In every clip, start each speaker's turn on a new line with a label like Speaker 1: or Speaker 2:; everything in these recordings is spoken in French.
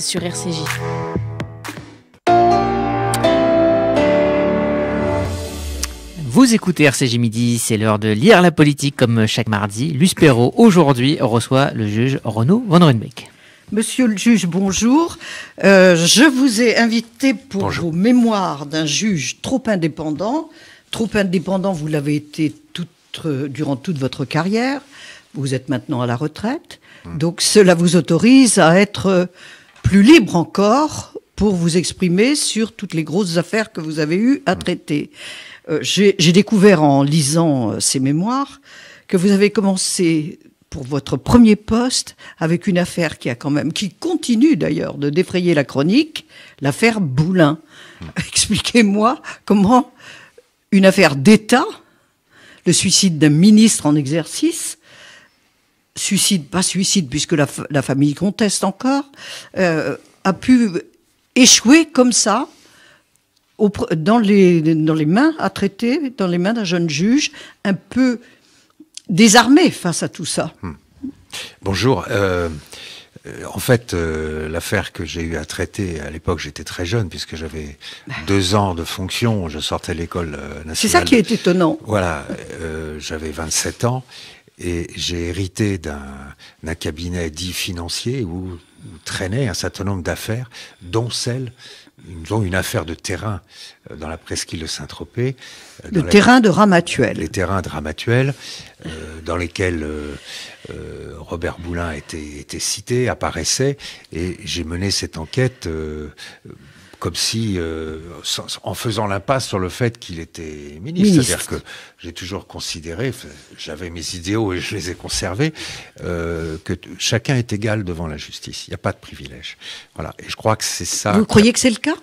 Speaker 1: sur RCJ. Vous écoutez RCJ Midi, c'est l'heure de lire la politique comme chaque mardi. Luspero, aujourd'hui, reçoit le juge Renaud Van Renbeek.
Speaker 2: Monsieur le juge, bonjour. Euh, je vous ai invité pour vos mémoires d'un juge trop indépendant. Trop indépendant, vous l'avez été euh, durant toute votre carrière. Vous êtes maintenant à la retraite. Hmm. Donc cela vous autorise à être euh, plus libre encore pour vous exprimer sur toutes les grosses affaires que vous avez eues à mmh. traiter. Euh, j'ai découvert en lisant euh, ces mémoires que vous avez commencé pour votre premier poste avec une affaire qui a quand même, qui continue d'ailleurs de défrayer la chronique, l'affaire Boulin. Mmh. Expliquez-moi comment une affaire d'État, le suicide d'un ministre en exercice, suicide, pas suicide, puisque la, famille conteste encore, euh, a pu échouer comme ça dans, les, dans les mains à traiter, dans les mains d'un jeune juge un peu désarmé face à tout ça.
Speaker 1: Hmm. Bonjour. Euh, euh, en fait, l'affaire que j'ai eu à traiter, à l'époque, j'étais très jeune, puisque j'avais bah. deux ans de fonction, je sortais de l'école nationale. C'est ça qui
Speaker 2: est étonnant.
Speaker 1: Voilà, j'avais 27 ans, et j'ai hérité d'un cabinet dit financier où, traînait un certain nombre d'affaires, dont celle dont une affaire de terrain euh, dans la presqu'île de Saint-Tropez. Euh, Le terrain de Ramatuel. Les terrains de Ramatuel, euh, dans lesquels Robert Boulin était, était, cité, apparaissait, et j'ai mené cette enquête comme si, euh, en faisant l'impasse sur le fait qu'il était ministre. C'est-à-dire que j'ai toujours considéré, j'avais mes idéaux et je les ai conservés, euh, que chacun est égal devant la justice. Il n'y a pas de privilège. Voilà. Et je crois que c'est ça. Vous
Speaker 2: croyez que c'est le cas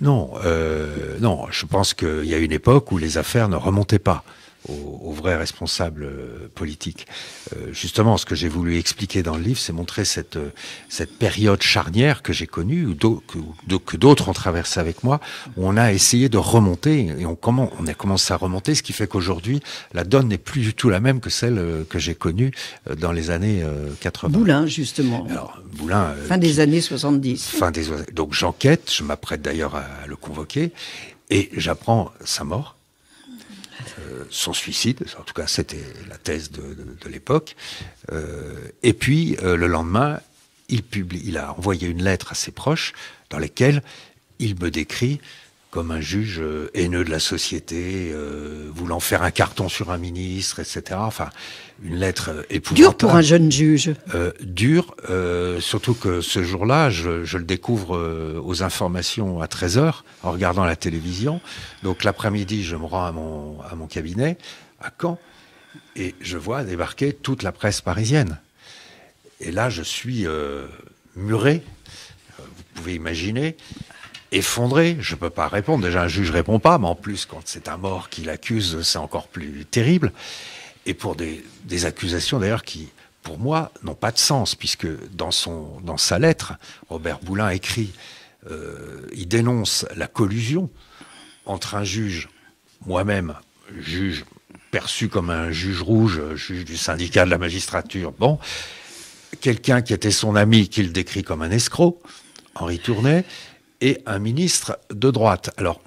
Speaker 1: Non, euh, non. Je pense qu'il y a une époque où les affaires ne remontaient pas aux, vrais responsables euh, politiques. Euh, justement, ce que j'ai voulu expliquer dans le livre, c'est montrer cette, euh, cette période charnière que j'ai connue, ou que d'autres ont traversé avec moi, où on a essayé de remonter, et on, comment, on a commencé à remonter, ce qui fait qu'aujourd'hui, la donne n'est plus du tout la même que celle que j'ai connue dans les années 80.
Speaker 2: Boulin, justement. Alors,
Speaker 1: Boulin, fin des années 70. Fin des, donc j'enquête, je m'apprête d'ailleurs à le convoquer, et j'apprends sa mort. Euh, son suicide, en tout cas c'était la thèse de, l'époque. Euh, et puis euh, le lendemain, il, publie, il a envoyé une lettre à ses proches dans laquelle il me décrit comme un juge euh, haineux de la société, euh, voulant faire un carton sur un ministre, etc. Enfin, une lettre euh, épouvantable. Dur pour un jeune juge. Euh, dur, euh, surtout que ce jour-là, je, je, le découvre euh, aux informations à 13h en regardant la télévision. Donc l'après-midi, je me rends à mon, à mon cabinet à Caen et je vois débarquer toute la presse parisienne. Et là, je suis muré, vous pouvez imaginer effondré. Je peux pas répondre. Déjà, un juge répond pas, mais en plus, quand c'est un mort qui l'accuse, c'est encore plus terrible. Et pour des, accusations d'ailleurs qui, pour moi, n'ont pas de sens, puisque dans, son, dans sa lettre, Robert Boulin écrit, euh, il dénonce la collusion entre un juge, moi-même, juge perçu comme un juge rouge, juge du syndicat de la magistrature, bon, quelqu'un qui était son ami, qu'il décrit comme un escroc, Henri Tournet, et un ministre de droite. Alors,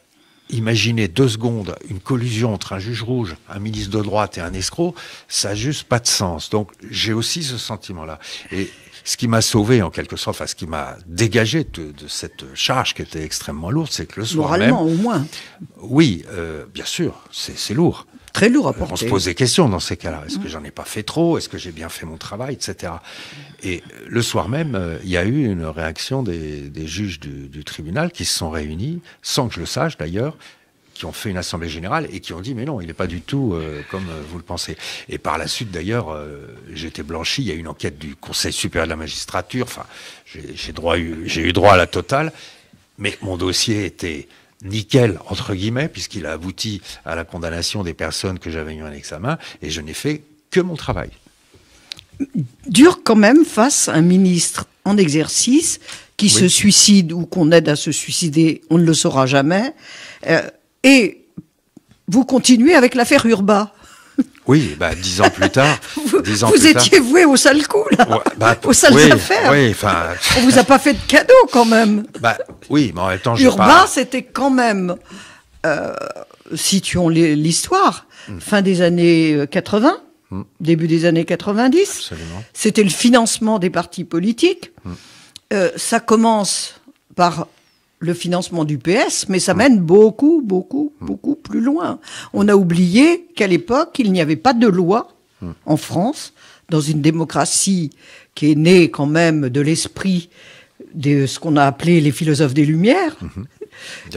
Speaker 1: imaginez deux secondes une collusion entre un juge rouge, un ministre de droite et un escroc, ça n'a juste pas de sens. Donc, j'ai aussi ce sentiment-là. Et ce qui m'a sauvé, en quelque sorte, enfin, ce qui m'a dégagé de, cette charge qui était extrêmement lourde, c'est que le soir Moralement, au moins. Oui, euh, bien sûr, c'est lourd très lourd à porter. On se pose des questions dans ces cas-là. Est-ce que j'en ai pas fait trop Est-ce que j'ai bien fait mon travail Etc. Et euh, le soir même, euh, il y a eu une réaction des, juges du, tribunal qui se sont réunis, sans que je le sache d'ailleurs, qui ont fait une assemblée générale et qui ont dit mais non, il n'est pas du tout euh, comme vous le pensez. Et par la suite d'ailleurs, j'ai été blanchi. Il y a eu une enquête du Conseil supérieur de la magistrature. Enfin, j'ai eu droit à la totale. Mais mon dossier était nickel, entre guillemets, puisqu'il a abouti à la condamnation des personnes que j'avais eu en examen, et je n'ai fait que mon travail.
Speaker 2: Dur quand même face à un ministre en exercice qui se suicide ou qu'on aide à se suicider, on ne le saura jamais. Euh, et vous continuez avec l'affaire Urba.
Speaker 1: Oui, bah, dix ans plus tard. vous, étiez
Speaker 2: voué au sale coup,
Speaker 1: là. aux sales affaires. enfin. On vous a
Speaker 2: pas fait de cadeau, quand même.
Speaker 1: Bah, oui, mais en même temps, Urbain, pas...
Speaker 2: c'était quand même, euh, situons l'histoire, hmm. fin des années 80, euh, hmm. début des années 90. C'était le financement des partis politiques. Hmm. Euh, ça commence par le financement du PS, mais ça mm. mène beaucoup, beaucoup, mm. beaucoup plus loin. On a oublié qu'à l'époque, il n'y avait pas de loi mm. en France, dans une démocratie qui est née quand même de l'esprit de ce qu'on a appelé les philosophes des Lumières.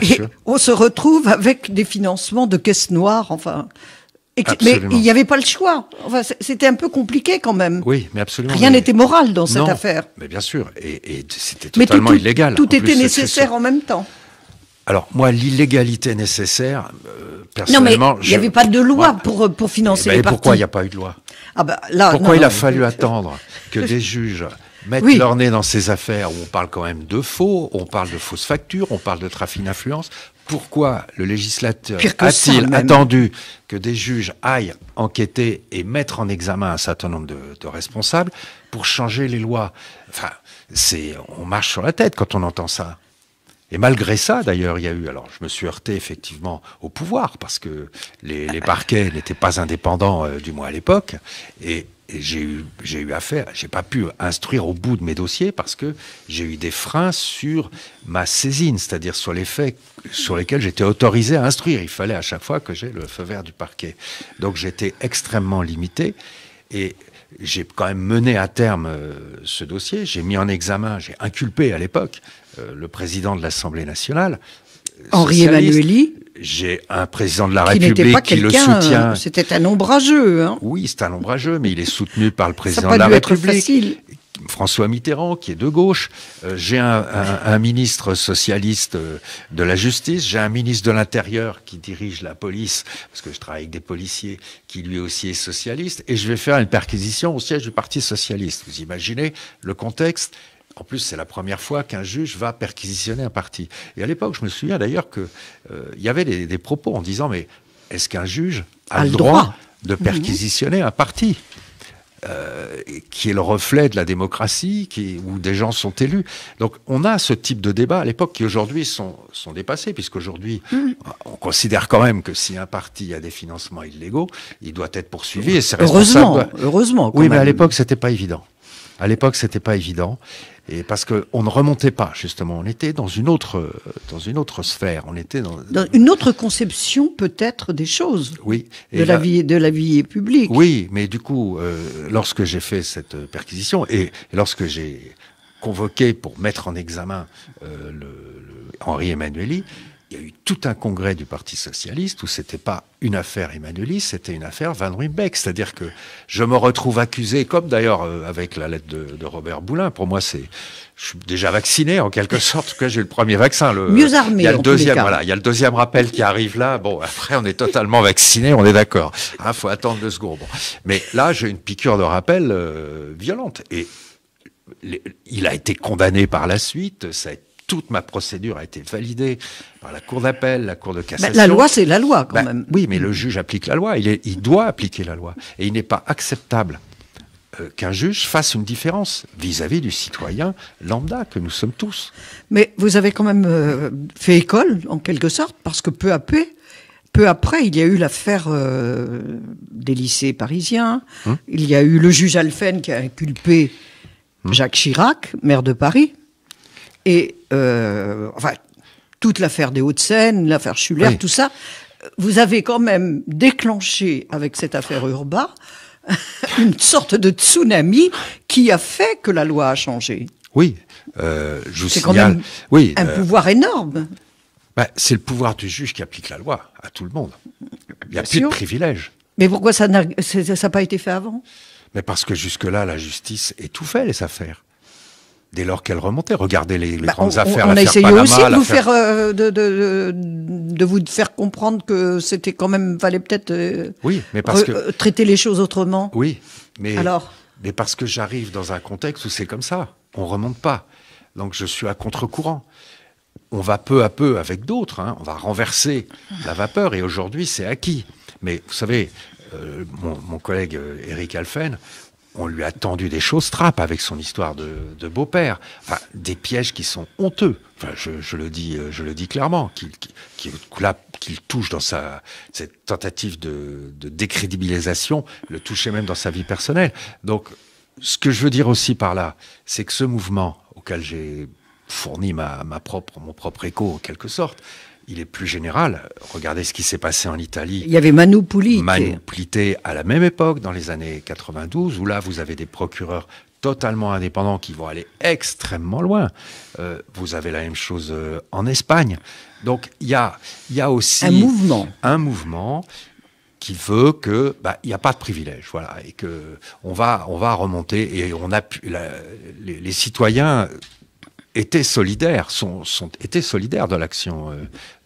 Speaker 2: Mm-hmm. et on se retrouve avec des financements de caisses noires, enfin, mais il n'y avait pas le choix. c'était un peu compliqué quand même. Oui, mais absolument. Rien n'était moral dans cette affaire.
Speaker 1: Mais bien sûr, et, c'était totalement illégal. Tout était nécessaire en même temps. Alors moi, l'illégalité nécessaire, euh, personnellement, il n'y avait pas
Speaker 2: de loi euh, pour financer. Eh ben, les pourquoi il n'y a pas eu de loi ah ben, Pourquoi il a fallu attendre que des
Speaker 1: juges mettre leur nez dans ces affaires où on parle quand même de faux, on parle de fausses factures, on parle de trafic d'influence. Pourquoi le législateur a-t-il attendu que des juges aillent enquêter et mettre en examen un certain nombre de, responsables pour changer les lois Enfin, c'est on marche sur la tête quand on entend ça. Et malgré ça, d'ailleurs, il y a eu. Alors, je me suis heurté effectivement au pouvoir parce que les, parquets n'étaient pas indépendants, euh, du moins à l'époque, et j'ai eu, j'ai eu affaire, j'ai pas pu instruire au bout de mes dossiers parce que j'ai eu des freins sur ma saisine, c'est-à-dire sur les faits sur lesquels j'étais autorisé à instruire. Il fallait à chaque fois que j'ai le feu vert du parquet. Donc j'étais extrêmement limité et j'ai quand même mené à terme euh, ce dossier. J'ai mis en examen, j'ai inculpé à l'époque euh, le président de l'Assemblée nationale.
Speaker 2: Henri Emmanueli
Speaker 1: j'ai un président de la République qui le soutient. Euh,
Speaker 2: c'était un ombrageux. Hein
Speaker 1: oui, c'est un ombrageux, mais il est soutenu par le président de la République. François Mitterrand, qui est de gauche. Euh, j'ai un, ministre socialiste euh, de la justice. J'ai un ministre de l'intérieur qui dirige la police, parce que je travaille avec des policiers, qui lui aussi est socialiste. Et je vais faire une perquisition au siège du Parti socialiste. Vous imaginez le contexte en plus, c'est la première fois qu'un juge va perquisitionner un parti. Et à l'époque, je me souviens d'ailleurs qu'il euh, y avait des, propos en disant, mais est-ce qu'un juge a, le droit, de mhm. perquisitionner un parti euh, qui est le reflet de la démocratie, où des gens sont élus. Donc on a ce type de débat à l'époque qui aujourd'hui sont, dépassés, puisqu'aujourd'hui mhm. on considère quand même que si un parti a des financements illégaux, il doit être poursuivi. et Heureusement, heureusement. oui, mais à l'époque c'était pas évident. À l'époque, c'était pas évident. Et parce qu'on ne remontait pas, justement, on était dans une autre, dans une autre sphère, on était dans... une autre conception peut-être des choses, oui, de, la vie, de la vie publique. Oui, mais du coup, euh, lorsque j'ai fait cette perquisition et lorsque j'ai convoqué pour mettre en examen euh, le, le Henri Emmanueli, il y a eu tout un congrès du Parti socialiste où c'était pas une affaire Emmanuelis, c'était une affaire Van C'est-à-dire que je me retrouve accusé, comme d'ailleurs euh, avec la lettre de, Robert Boulin. Pour moi, c'est, je suis déjà vacciné en quelque sorte. En tout j'ai le premier vaccin. Le, Mieux armé. Il y a le deuxième, voilà. Il y a le deuxième rappel qui arrive là. Bon, après, on est totalement vacciné, on est d'accord. Il hein, faut attendre deux secondes. Bon. Mais là, j'ai une piqûre de rappel euh, violente. Et il a été condamné par la suite. Ça a toute ma procédure a été validée par la Cour d'appel, la Cour de bah, cassation. la loi, c'est la loi quand bah, même. Oui, mais le juge applique la loi. Il, il doit appliquer la loi. Et il n'est pas acceptable euh, qu'un juge fasse une différence vis-à-vis du citoyen lambda que nous
Speaker 2: sommes tous. Mais vous avez quand même euh, fait école, en quelque sorte, parce que peu à peu, peu après, il y a eu l'affaire euh, des lycées parisiens, hein il y a eu le juge Alphen qui a inculpé hein Jacques Chirac, maire de Paris, et euh, enfin, toute l'affaire des Hauts-de-Seine, l'affaire Schuller, tout ça, vous avez quand même déclenché avec cette affaire Urba une sorte de tsunami qui a fait que la loi a changé.
Speaker 1: Oui, euh, je vous signale. Quand même oui, un euh,
Speaker 2: pouvoir énorme.
Speaker 1: Bah, c'est le pouvoir du juge qui applique la loi à tout le monde. Il n'y a plus de privilèges.
Speaker 2: Mais pourquoi ça n'a pas été fait avant
Speaker 1: Mais parce que jusque-là, la justice étouffait les affaires. Dès lors qu'elle remontait, regardez les, bah, grandes affaires. On a essayé aussi de vous faire,
Speaker 2: euh, de, vous faire comprendre que c'était quand même fallait peut-être. Euh, oui, mais parce euh, traiter les choses autrement. Oui,
Speaker 1: mais alors. Mais parce que j'arrive dans un contexte où c'est comme ça, on ne remonte pas. Donc je suis à contre-courant. On va peu à peu avec d'autres, hein. on va renverser la vapeur. Et aujourd'hui, c'est acquis. Mais vous savez, mon, mon, collègue Eric Alphen, on lui a tendu des choses trappes avec son histoire de, beau-père. des pièges qui sont honteux. Enfin, je, le dis, euh, je le dis clairement, qu'il touche dans sa cette tentative de, décrédibilisation, le toucher même dans sa vie personnelle. Donc, ce que je veux dire aussi par là, c'est que ce mouvement auquel j'ai fourni ma propre, mon propre écho en quelque sorte, il est plus général. Regardez ce qui s'est passé en Italie. Il y avait Manu à la même époque, dans les années 92, où là, vous avez des procureurs totalement indépendants qui vont aller extrêmement loin. Euh, vous avez la même chose euh, en Espagne. Donc, il y a, aussi... Un mouvement. Un mouvement qui veut que bah, il n'y a pas de privilège, voilà, et que on va on va remonter et on a les citoyens étaient solidaires, sont, solidaires de l'action euh,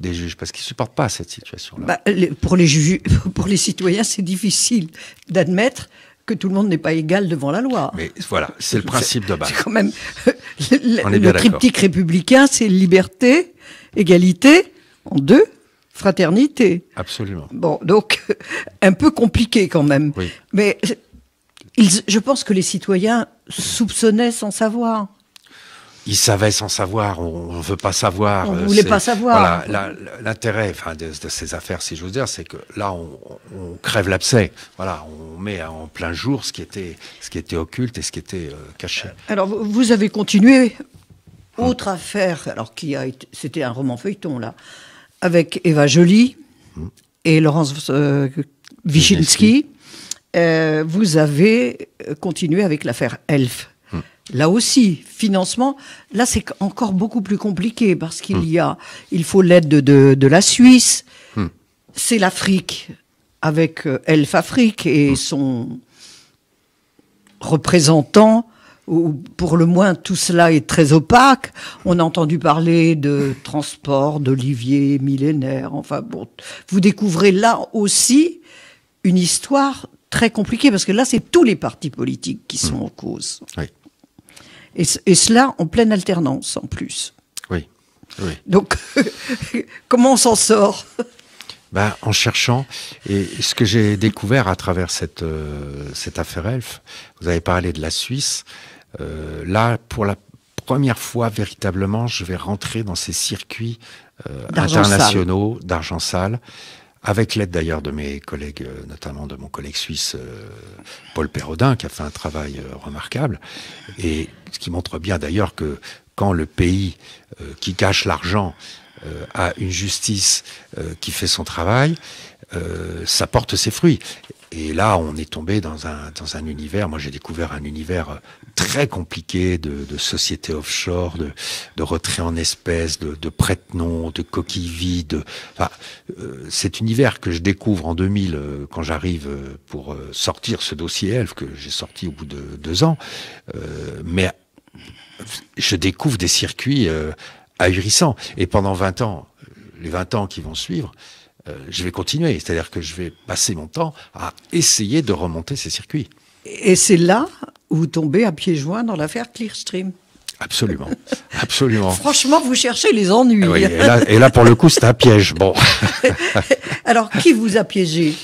Speaker 1: des juges, parce qu'ils supportent pas cette
Speaker 2: situation-là. Bah, pour les pour les citoyens, c'est difficile d'admettre que tout le monde n'est pas égal devant la loi. Mais
Speaker 1: voilà, c'est le principe de base. C'est quand
Speaker 2: même le, le triptyque républicain, c'est liberté, égalité en deux, fraternité. Absolument. Bon, donc un peu compliqué quand même. Mais euh, je pense que les citoyens soupçonnaient sans savoir il savait
Speaker 1: sans savoir, on ne veut pas savoir. On ne euh, voulait pas savoir. l'intérêt enfin, de, ces affaires, si je j'ose dire, c'est que là, on, crève l'abcès. Voilà, on met en plein jour ce qui était, ce qui était occulte et ce qui était euh, caché.
Speaker 2: Alors, vous avez continué hum. autre affaire, alors qui a été, c'était un roman feuilleton là, avec Eva Joly hum. et Laurence euh, Wyszynski. Euh, vous avez continué avec l'affaire Elf là aussi, financement. Là, c'est encore beaucoup plus compliqué parce qu'il hmm. y a, il faut l'aide de, la Suisse. Hmm. C'est l'Afrique avec euh, Elf Afrique et hmm. son représentant. Où pour le moins, tout cela est très opaque. On a entendu parler de transport, d'olivier millénaire. Enfin bon, vous découvrez là aussi une histoire très compliquée parce que là, c'est tous les partis politiques qui sont en cause. Et, cela en pleine alternance en plus. Oui. Donc, comment on s'en sort
Speaker 1: bah, en cherchant, et ce que j'ai découvert à travers cette, euh, cette affaire ELF, vous avez parlé de la Suisse, euh, là, pour la première fois, véritablement, je vais rentrer dans ces circuits euh, internationaux d'argent sale, avec l'aide d'ailleurs de mes collègues, euh, notamment de mon collègue suisse euh, Paul Perrodin, qui a fait un travail euh, remarquable, et ce qui montre bien d'ailleurs que quand le pays qui cache l'argent a une justice qui fait son travail, ça porte ses fruits. Et là, on est tombé dans un, dans un univers, moi j'ai découvert un univers très compliqué de, de sociétés offshore, de, de retrait en espèces, de, de prête-nom, de coquilles vides. Enfin, euh, cet univers que je découvre en 2000 euh, quand j'arrive euh, pour sortir ce dossier ELF que j'ai sorti au bout de deux ans, mais je découvre des circuits ahurissants. Et pendant 20 ans, les 20 ans qui vont suivre, je vais continuer. C'est-à-dire que je vais passer mon temps à essayer de remonter ces circuits.
Speaker 2: Et c'est là vous tombez à pieds joints dans l'affaire Clearstream.
Speaker 1: Absolument, absolument.
Speaker 2: Franchement, vous cherchez les ennuis.
Speaker 1: et, là, pour le coup, c'est un piège. Bon.
Speaker 2: Alors, qui vous a piégé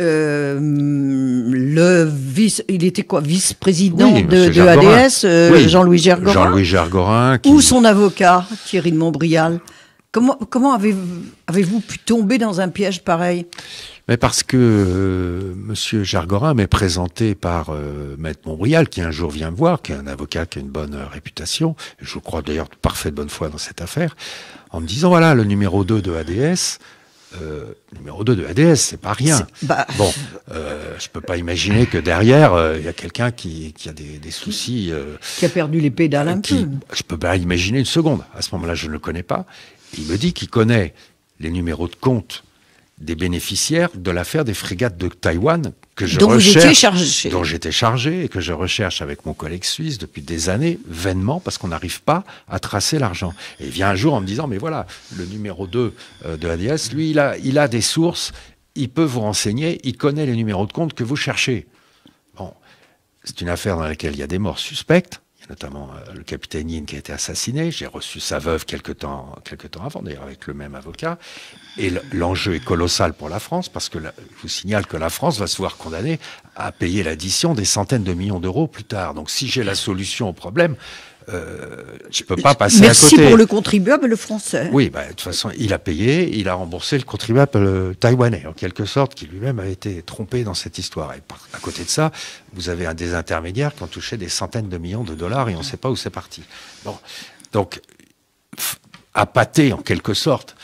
Speaker 2: euh, le vice, il était quoi, vice-président de, de ADS, euh, Jean-Louis Gergorin. Jean-Louis
Speaker 1: Gergorin.
Speaker 2: Ou son avocat, Thierry de Montbrial. Comment, comment avez-vous pu tomber dans un piège pareil
Speaker 1: mais parce que M. Euh, Monsieur Jargorin m'est présenté par euh, Maître Montbrial, qui un jour vient me voir, qui est un avocat qui a une bonne euh, réputation, je crois d'ailleurs de parfaite bonne foi dans cette affaire, en me disant voilà le numéro 2 de ADS. Euh, numéro 2 de ADS, c'est pas rien. Bon, je je peux pas imaginer que derrière, il y a quelqu'un qui, a des, soucis. qui a perdu l'épée d'Alain qui, Je peux pas imaginer une seconde. À ce moment-là, je ne le connais pas. Il me dit qu'il connaît les numéros de compte des bénéficiaires de l'affaire des frégates de Taïwan que je dont dont j'étais chargé et que je recherche avec mon collègue suisse depuis des années vainement parce qu'on n'arrive pas à tracer l'argent. Et il vient un jour en me disant mais voilà le numéro 2 euh, de l'ADS, lui il a il a des sources, il peut vous renseigner, il connaît les numéros de compte que vous cherchez. Bon, c'est une affaire dans laquelle il y a des morts suspectes notamment euh, le capitaine Yin qui a été assassiné. J'ai reçu sa veuve quelques temps, temps avant, d'ailleurs avec le même avocat. Et l'enjeu est colossal pour la France parce que je vous signale que la France va se voir condamnée à payer l'addition des centaines de millions d'euros plus tard. Donc si j'ai la solution au problème, euh, je peux pas passer à côté. Merci pour le
Speaker 2: contribuable français. Oui,
Speaker 1: bah, de toute façon, il a payé, il a remboursé le contribuable euh, taïwanais, en quelque sorte, qui lui-même a été trompé dans cette histoire. Et à côté de ça, vous avez un des intermédiaires qui ont touché des centaines de millions de dollars et on ne sait pas où c'est parti. Bon, donc, à pâté, en quelque sorte,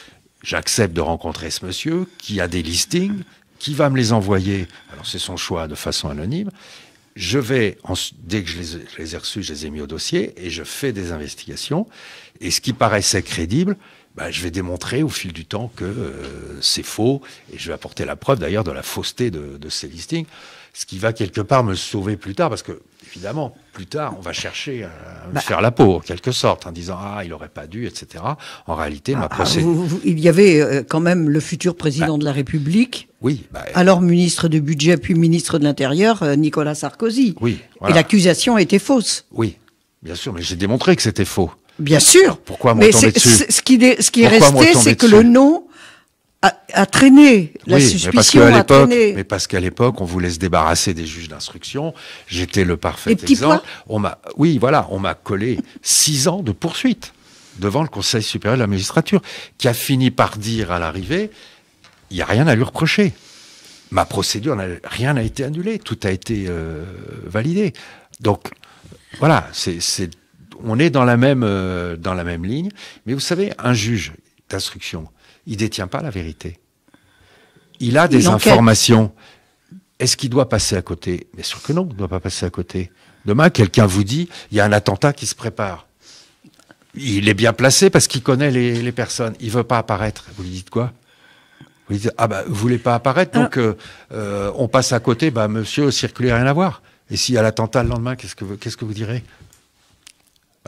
Speaker 1: j'accepte de rencontrer ce monsieur qui a des listings, qui va me les envoyer, alors c'est son choix de façon anonyme, je vais, dès que je les, les, ai reçus, je les ai mis au dossier et je fais des investigations. Et ce qui paraissait crédible, bah, je vais démontrer au fil du temps que euh, c'est faux et je vais apporter la preuve d'ailleurs de la fausseté de, ces listings, ce qui va quelque part me sauver plus tard parce que évidemment, plus tard, on va chercher à euh, bah, faire la peau, en quelque sorte, en disant Ah, il n'aurait pas dû, etc. En réalité, ma ah, ah, procédure.
Speaker 2: il y avait euh, quand même le futur président bah, de la République. Oui. Bah, euh, alors ministre du Budget, puis ministre de l'Intérieur, Nicolas Sarkozy. Oui. Et l'accusation était fausse.
Speaker 1: Oui, bien sûr, mais j'ai démontré que c'était faux.
Speaker 2: Bien sûr. Pourquoi m'en dessus ce ce qui est resté, c'est que le nom a, traîné. La suspicion mais
Speaker 1: parce qu'à l'époque, on voulait se débarrasser des juges d'instruction. J'étais le parfait exemple. On m'a, oui, voilà, on m'a collé six ans de poursuite devant le Conseil supérieur de la magistrature, qui a fini par dire à l'arrivée, il n'y a rien à lui reprocher. Ma procédure, rien n'a été annulé, tout a été euh, validé. Donc, voilà, c'est, on est dans la même, euh, dans la même ligne. Mais vous savez, un juge d'instruction, il détient pas la vérité. Il a des informations. Est-ce qu'il doit passer à côté Bien sûr que non, il ne doit pas passer à côté. Demain, quelqu'un vous dit, il y a un attentat qui se prépare. Il est bien placé parce qu'il connaît les, personnes. Il veut pas apparaître. Vous lui dites quoi Vous lui dites, ah bah, vous voulez pas apparaître, donc euh. Euh, euh, on passe à côté, bah monsieur, circuler, rien à voir. Et s'il y a l'attentat le lendemain, qu'est-ce que, qu'est-ce que vous direz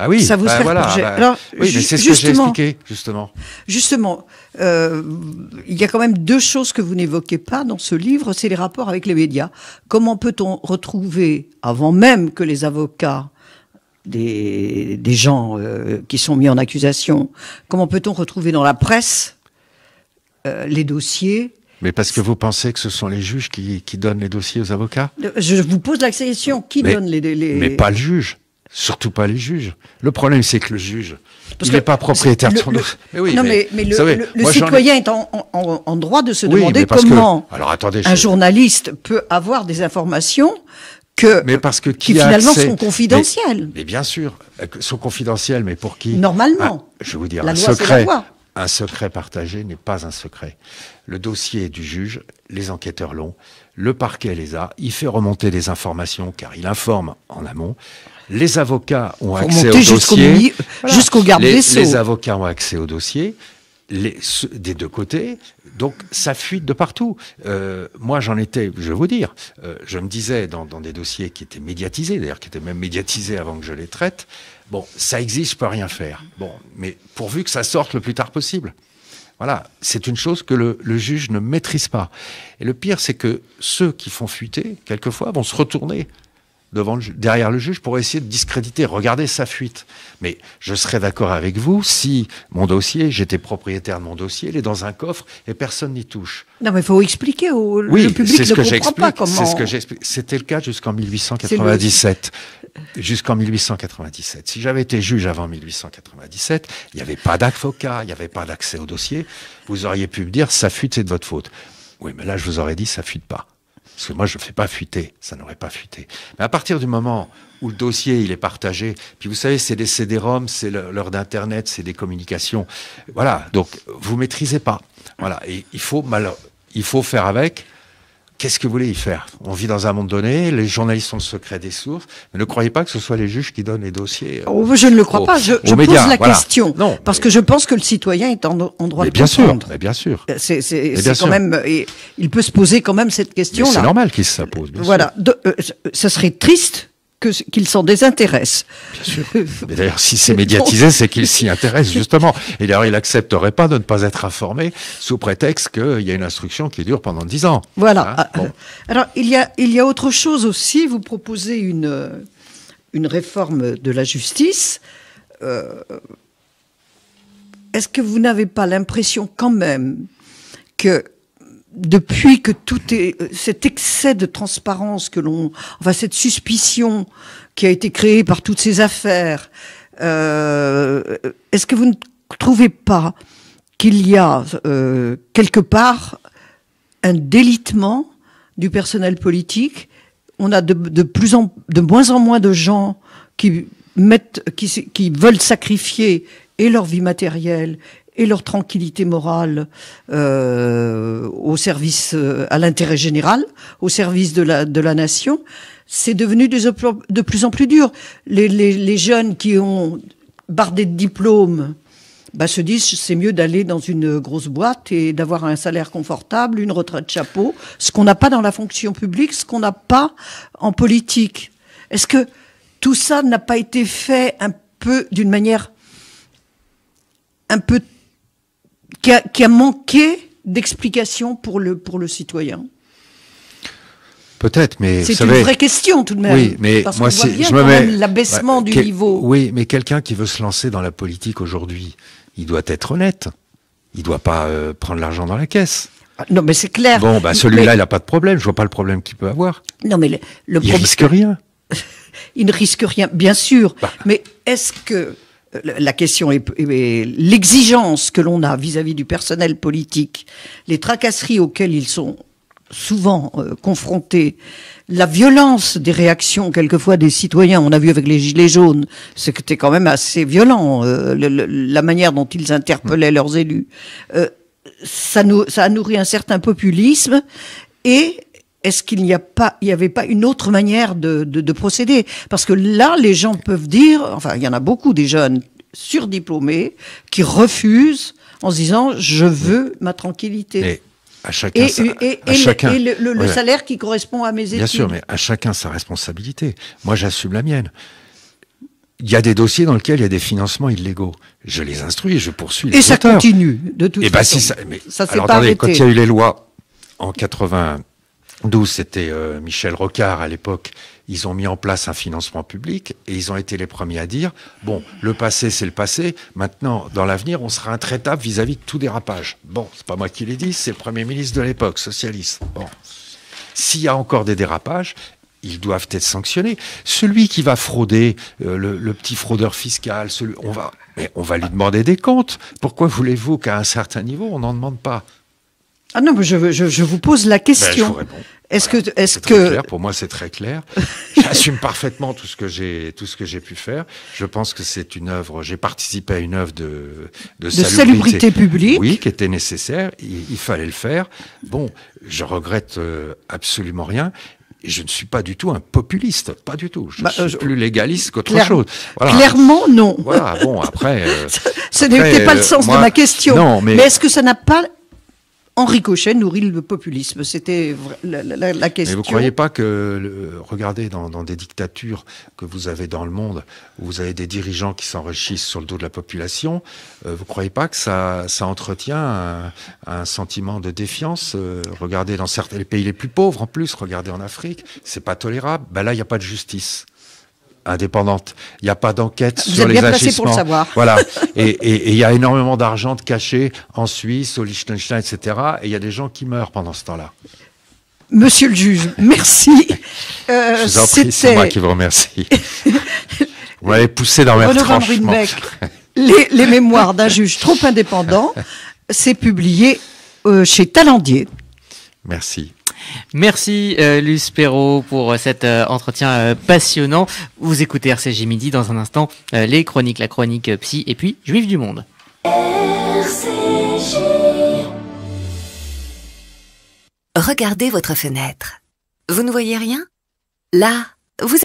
Speaker 1: ah oui, ça vous sert bah voilà, bah oui, mais c'est ce que j'ai expliqué, justement.
Speaker 2: Justement, euh, il y a quand même deux choses que vous n'évoquez pas dans ce livre, c'est les rapports avec les médias. Comment peut-on retrouver, avant même que les avocats des, gens euh, qui sont mis en accusation, comment peut-on retrouver dans la presse euh, les dossiers
Speaker 1: mais parce que vous pensez que ce sont les juges qui, donnent les dossiers aux avocats
Speaker 2: euh, Je vous pose la question. Qui donne les, les... Mais pas
Speaker 1: le juge. Surtout pas les juges. Le problème, c'est que le juge, il n'est pas propriétaire de son... dossier. Eh — non, mais, le, citoyen
Speaker 2: est en, droit de se demander comment un journaliste peut avoir des informations que,
Speaker 1: mais parce que qui, finalement sont confidentielles. Mais, bien sûr, euh, sont confidentielles, mais pour qui
Speaker 2: Normalement.
Speaker 1: Ah, je vous dire, la secret. Un secret partagé n'est pas un secret. Le dossier du juge, les enquêteurs l'ont, le parquet les a, il fait remonter des informations car il informe en amont. Les avocats ont accès au dossier. Jusqu'au les, des Les avocats ont accès au dossier. des deux côtés. Donc ça fuite de partout. Euh, moi j'en étais, je vais vous dire, euh, je me disais dans, des dossiers qui étaient médiatisés, d'ailleurs qui étaient même médiatisés avant que je les traite, bon, ça existe, je peux rien faire. Bon, mais pourvu que ça sorte le plus tard possible. Voilà, c'est une chose que le, le, juge ne maîtrise pas. Et le pire, c'est que ceux qui font fuiter, quelquefois, vont se retourner devant derrière le juge pour essayer de discréditer, regarder sa fuite. Mais je serais d'accord avec vous si mon dossier, j'étais propriétaire de mon dossier, il est dans un coffre et personne n'y touche.
Speaker 2: Non, mais il faut expliquer au oui, le public. comprend pas comment... ce que
Speaker 1: j'explique. C'était le cas jusqu'en 1897. Jusqu'en 1897. Si j'avais été juge avant 1897, il n'y avait pas d'avocat, il n'y avait pas d'accès au dossier. Vous auriez pu me dire, sa fuite, c'est de votre faute. Oui, mais là, je vous aurais dit, ça fuite pas. Parce que moi, je ne fais pas fuiter, ça n'aurait pas fuité. Mais à partir du moment où le dossier, il est partagé, puis vous savez, c'est des CD-ROM, c'est l'heure d'Internet, c'est des communications. Voilà, donc vous ne maîtrisez pas. Voilà, et il faut, il faut faire avec. Qu'est-ce que vous voulez y faire On vit dans un monde donné, les journalistes ont le secret des sources, mais ne croyez pas que ce soit les juges qui donnent les dossiers. Euh. Oh, je ne le crois oh, pas, je, pose la question.
Speaker 2: Non, parce que je pense que le citoyen est en, droit mais de bien Sûr, mais bien sûr. Euh, c'est, c'est quand même, euh, il peut se poser quand même cette question-là. C'est normal qu'il se pose. voilà. ça serait triste qu'ils s'en désintéressent.
Speaker 1: Mais d'ailleurs, si c'est médiatisé, c'est qu'il s'y intéresse, justement. Et d'ailleurs, il accepterait pas de ne pas être informé sous prétexte qu'il y a une instruction qui dure pendant dix ans.
Speaker 2: Voilà. Hein, euh, alors, il y, a, il y a autre chose aussi. Vous proposez une, euh, une réforme de la justice. Euh, est-ce que vous n'avez pas l'impression quand même que depuis que tout est euh, cet excès de transparence que l'on enfin cette suspicion qui a été créée par toutes ces affaires euh, est-ce que vous ne trouvez pas qu'il y a euh, quelque part un délitement du personnel politique on a de, plus en de moins en moins de gens qui mettent qui veulent sacrifier et leur vie matérielle et leur tranquillité morale euh, au service, euh, à l'intérêt général, au service de la, de la nation, c'est devenu de plus en plus dur. Les, jeunes qui ont bardé de diplômes bah, se disent c'est mieux d'aller dans une grosse boîte et d'avoir un salaire confortable, une retraite chapeau, ce qu'on n'a pas dans la fonction publique, ce qu'on n'a pas en politique. Est-ce que tout ça n'a pas été fait un peu d'une manière un peu qui a, manqué d'explications pour le, pour le citoyen
Speaker 1: Peut-être, mais c'est une vraie question tout de même. Oui, mais moi, voit je me mets l'abaissement du niveau. Oui, mais quelqu'un qui veut se lancer dans la politique aujourd'hui, il doit être honnête. Il doit pas euh, prendre l'argent dans la caisse. Ah,
Speaker 2: non, mais c'est clair. Bon, bah, celui-là, il n'a
Speaker 1: pas de problème. Je vois pas le problème qu'il peut avoir.
Speaker 2: Non, mais le, il ne risque rien. il ne risque rien, bien sûr. Bah. Mais est-ce que euh, la question est, l'exigence que l'on a vis-à-vis du personnel politique, les tracasseries auxquelles ils sont souvent euh, confrontés, la violence des réactions quelquefois des citoyens, on a vu avec les gilets jaunes, c'était quand même assez violent euh, la manière dont ils interpellaient leurs élus. ça, nous, ça a nourri un certain populisme et est-ce qu'il n'y a pas, il avait pas une autre manière de, procéder Parce que là, les gens peuvent dire, enfin, il y en a beaucoup des jeunes surdiplômés qui refusent en se disant, je veux ma tranquillité. à chacun, et, le, salaire qui correspond à mes études. Bien sûr, mais
Speaker 1: à chacun sa responsabilité. Moi, j'assume la mienne. Il y a des dossiers dans lesquels il y a des financements illégaux. Je les instruis, je poursuis Et ça continue de toute et eh ben, façon. Bah si ça, alors, pas quand il y a eu les lois en 80, D'où c'était euh, Michel Rocard à l'époque. Ils ont mis en place un financement public et ils ont été les premiers à dire bon, le passé c'est le passé. Maintenant, dans l'avenir, on sera intraitable vis-à-vis de tout dérapage. Bon, c'est pas moi qui l'ai dit, c'est le premier ministre de l'époque, socialiste. Bon, s'il y a encore des dérapages, ils doivent être sanctionnés. Celui qui va frauder, euh, le, petit fraudeur fiscal, celui, on va, on va lui demander des comptes. Pourquoi voulez-vous qu'à un certain niveau, on n'en demande pas ah non, je,
Speaker 2: je, je vous pose la ben, question. est-ce que, est-ce que
Speaker 1: pour moi c'est très clair. J'assume parfaitement tout ce que j'ai tout ce que j'ai pu faire. Je pense que c'est une œuvre. J'ai participé à une œuvre de de, salubrité. publique. Oui, qui était nécessaire. Il, fallait le faire. Bon, je regrette euh, absolument rien. je ne suis pas du tout un populiste, pas du tout. Je bah, suis euh, plus légaliste qu'autre chose. Clairement,
Speaker 2: non. Voilà. Bon,
Speaker 1: après, euh,
Speaker 2: ce n'était pas le sens de ma question. Non, mais, mais est-ce que ça n'a pas Henri ricochet, nourrit le populisme. C'était la, question. Mais vous ne croyez pas
Speaker 1: que, regardez, dans, des dictatures que vous avez dans le monde, où vous avez des dirigeants qui s'enrichissent sur le dos de la population, euh, vous ne croyez pas que ça, ça entretient un, sentiment de défiance euh, Regardez dans certains pays les plus pauvres, en plus, regardez en Afrique, c'est pas tolérable. Ben là, il n'y a pas de justice indépendante. Il n'y a pas d'enquête sur êtes les bien placé Pour le savoir. Voilà. et il y a énormément d'argent caché en Suisse, au Liechtenstein, etc. Et il y a des gens qui meurent pendant ce temps-là.
Speaker 2: Monsieur le juge, merci. je vous en prie, euh, c'est moi qui
Speaker 1: vous remercie. vous m'avez poussé dans mes
Speaker 2: les, mémoires d'un juge trop indépendant, c'est publié euh, chez Talendier.
Speaker 1: Merci. Merci euh, Luce Perrault pour euh, cet euh, entretien passionnant. Vous écoutez RCG Midi dans un instant, les chroniques, la chronique psy et puis Juif
Speaker 2: du Monde. Regardez votre fenêtre. Vous ne voyez rien Là, vous